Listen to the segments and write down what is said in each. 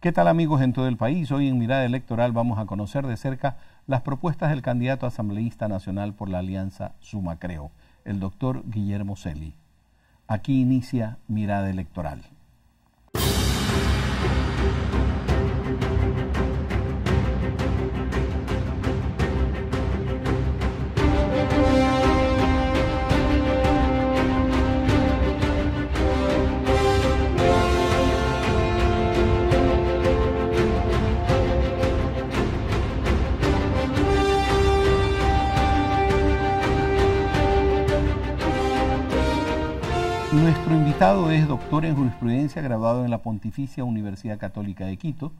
¿Qué tal amigos en todo el país? Hoy en Mirada Electoral vamos a conocer de cerca las propuestas del candidato asambleísta nacional por la Alianza Sumacreo, el doctor Guillermo Celi. Aquí inicia Mirada Electoral. Estado es doctor en jurisprudencia, graduado en la Pontificia Universidad Católica de Quito.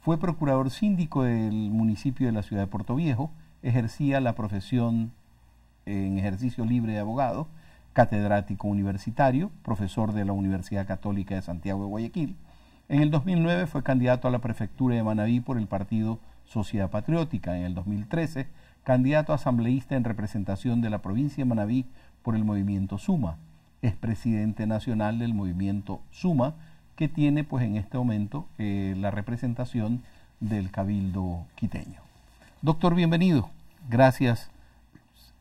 Fue procurador síndico del municipio de la ciudad de Puerto Viejo. Ejercía la profesión en ejercicio libre de abogado, catedrático universitario, profesor de la Universidad Católica de Santiago de Guayaquil. En el 2009 fue candidato a la prefectura de Manabí por el partido Sociedad Patriótica. En el 2013, candidato a asambleísta en representación de la provincia de Manabí por el movimiento Suma es presidente nacional del movimiento Suma, que tiene pues en este momento eh, la representación del Cabildo Quiteño. Doctor, bienvenido. Gracias.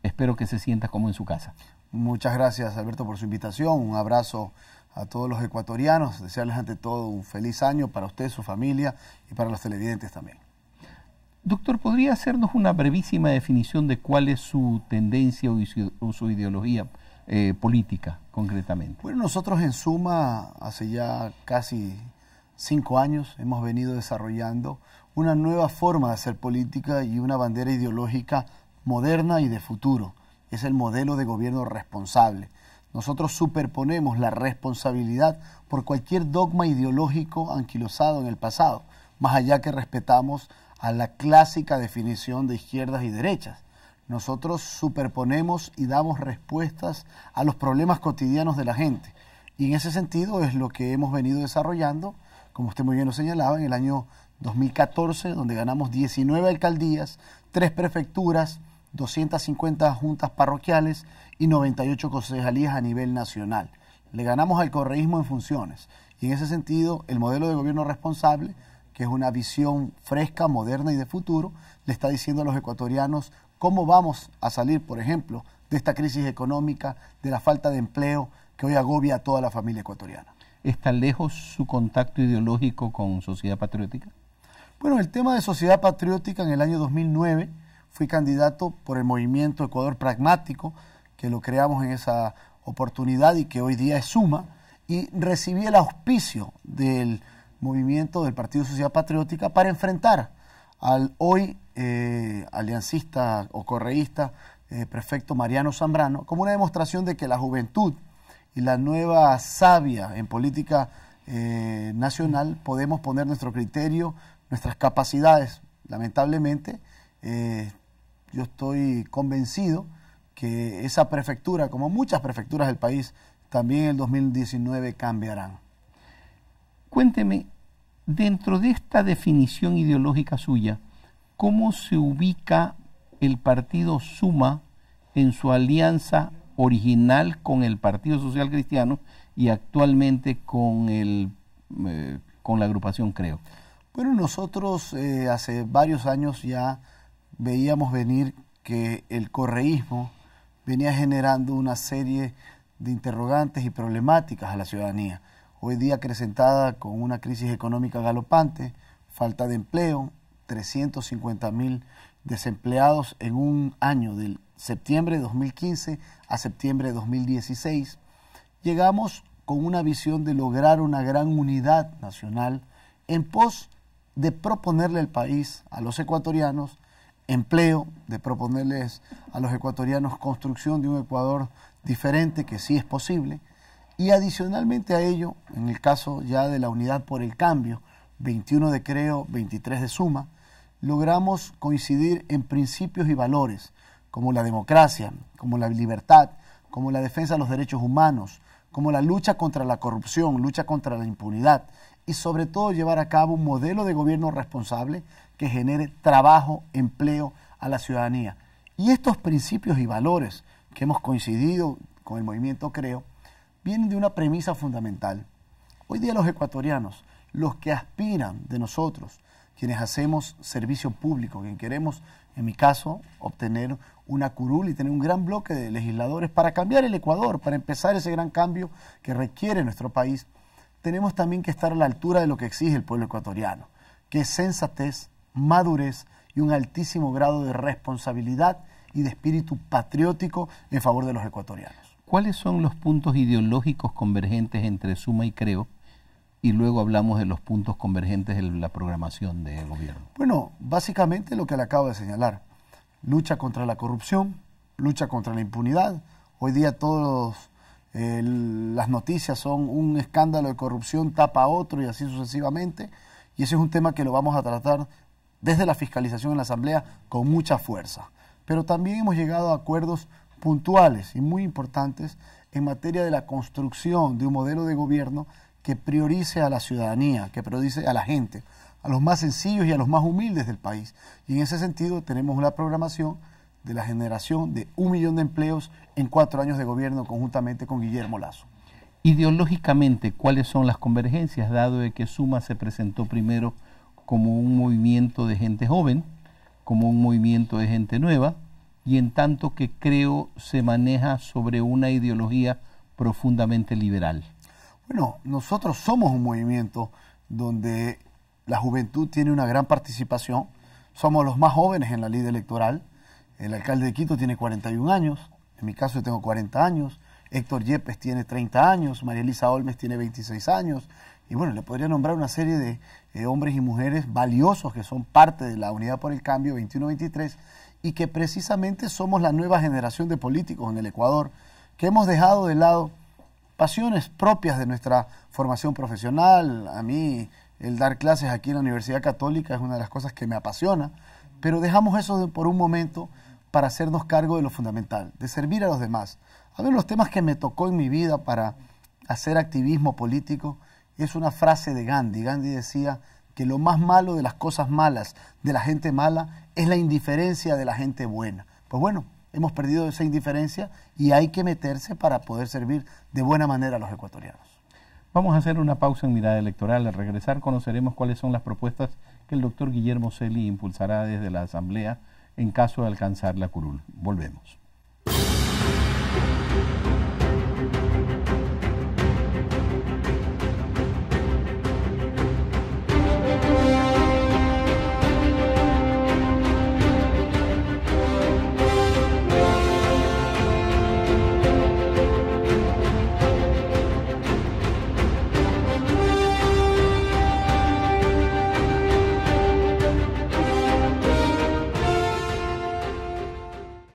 Espero que se sienta como en su casa. Muchas gracias, Alberto, por su invitación. Un abrazo a todos los ecuatorianos. Desearles ante todo un feliz año para usted, su familia y para los televidentes también. Doctor, ¿podría hacernos una brevísima definición de cuál es su tendencia o su ideología eh, política concretamente? Bueno, nosotros en suma, hace ya casi cinco años, hemos venido desarrollando una nueva forma de hacer política y una bandera ideológica moderna y de futuro. Es el modelo de gobierno responsable. Nosotros superponemos la responsabilidad por cualquier dogma ideológico anquilosado en el pasado, más allá que respetamos a la clásica definición de izquierdas y derechas. Nosotros superponemos y damos respuestas a los problemas cotidianos de la gente. Y en ese sentido es lo que hemos venido desarrollando, como usted muy bien lo señalaba, en el año 2014, donde ganamos 19 alcaldías, 3 prefecturas, 250 juntas parroquiales y 98 concejalías a nivel nacional. Le ganamos al correísmo en funciones. Y en ese sentido, el modelo de gobierno responsable, que es una visión fresca, moderna y de futuro, le está diciendo a los ecuatorianos cómo vamos a salir, por ejemplo, de esta crisis económica, de la falta de empleo que hoy agobia a toda la familia ecuatoriana. ¿Está lejos su contacto ideológico con Sociedad Patriótica? Bueno, el tema de Sociedad Patriótica en el año 2009 fui candidato por el movimiento Ecuador Pragmático, que lo creamos en esa oportunidad y que hoy día es suma, y recibí el auspicio del movimiento del Partido Sociedad Patriótica para enfrentar al hoy eh, aliancista o correísta, eh, prefecto Mariano Zambrano, como una demostración de que la juventud y la nueva savia en política eh, nacional podemos poner nuestro criterio, nuestras capacidades. Lamentablemente, yo estoy convencido que esa prefectura, como muchas prefecturas del país, también en el 2019 cambiarán. Cuénteme, dentro de esta definición ideológica suya, ¿cómo se ubica el partido Suma en su alianza original con el Partido Social Cristiano y actualmente con, eh, con la agrupación Creo? Bueno, nosotros eh, hace varios años ya veíamos venir que el correísmo venía generando una serie de interrogantes y problemáticas a la ciudadanía. Hoy día acrecentada con una crisis económica galopante, falta de empleo, 350 mil desempleados en un año, del septiembre de 2015 a septiembre de 2016, llegamos con una visión de lograr una gran unidad nacional en pos de proponerle al país, a los ecuatorianos, empleo, de proponerles a los ecuatorianos construcción de un Ecuador diferente, que sí es posible, y adicionalmente a ello, en el caso ya de la unidad por el cambio, 21 de creo, 23 de suma, logramos coincidir en principios y valores, como la democracia, como la libertad, como la defensa de los derechos humanos, como la lucha contra la corrupción, lucha contra la impunidad y sobre todo llevar a cabo un modelo de gobierno responsable que genere trabajo, empleo a la ciudadanía. Y estos principios y valores que hemos coincidido con el movimiento Creo vienen de una premisa fundamental. Hoy día los ecuatorianos, los que aspiran de nosotros quienes hacemos servicio público, quienes queremos, en mi caso, obtener una curul y tener un gran bloque de legisladores para cambiar el Ecuador, para empezar ese gran cambio que requiere nuestro país, tenemos también que estar a la altura de lo que exige el pueblo ecuatoriano, que es sensatez, madurez y un altísimo grado de responsabilidad y de espíritu patriótico en favor de los ecuatorianos. ¿Cuáles son los puntos ideológicos convergentes entre Suma y Creo? y luego hablamos de los puntos convergentes de la programación del gobierno. Bueno, básicamente lo que le acabo de señalar, lucha contra la corrupción, lucha contra la impunidad. Hoy día todas eh, las noticias son un escándalo de corrupción, tapa a otro y así sucesivamente. Y ese es un tema que lo vamos a tratar desde la fiscalización en la Asamblea con mucha fuerza. Pero también hemos llegado a acuerdos puntuales y muy importantes en materia de la construcción de un modelo de gobierno que priorice a la ciudadanía, que priorice a la gente, a los más sencillos y a los más humildes del país. Y en ese sentido tenemos una programación de la generación de un millón de empleos en cuatro años de gobierno conjuntamente con Guillermo Lazo. Ideológicamente, ¿cuáles son las convergencias, dado de que Suma se presentó primero como un movimiento de gente joven, como un movimiento de gente nueva, y en tanto que creo se maneja sobre una ideología profundamente liberal? Bueno, nosotros somos un movimiento donde la juventud tiene una gran participación. Somos los más jóvenes en la ley electoral. El alcalde de Quito tiene 41 años, en mi caso yo tengo 40 años, Héctor Yepes tiene 30 años, María Elisa Olmes tiene 26 años, y bueno, le podría nombrar una serie de eh, hombres y mujeres valiosos que son parte de la Unidad por el Cambio 21-23 y que precisamente somos la nueva generación de políticos en el Ecuador, que hemos dejado de lado pasiones propias de nuestra formación profesional. A mí el dar clases aquí en la Universidad Católica es una de las cosas que me apasiona, pero dejamos eso por un momento para hacernos cargo de lo fundamental, de servir a los demás. A ver, los temas que me tocó en mi vida para hacer activismo político es una frase de Gandhi. Gandhi decía que lo más malo de las cosas malas, de la gente mala, es la indiferencia de la gente buena. Pues bueno, hemos perdido esa indiferencia y hay que meterse para poder servir de buena manera a los ecuatorianos. Vamos a hacer una pausa en mirada electoral. Al regresar conoceremos cuáles son las propuestas que el doctor Guillermo Celi impulsará desde la Asamblea en caso de alcanzar la curul. Volvemos.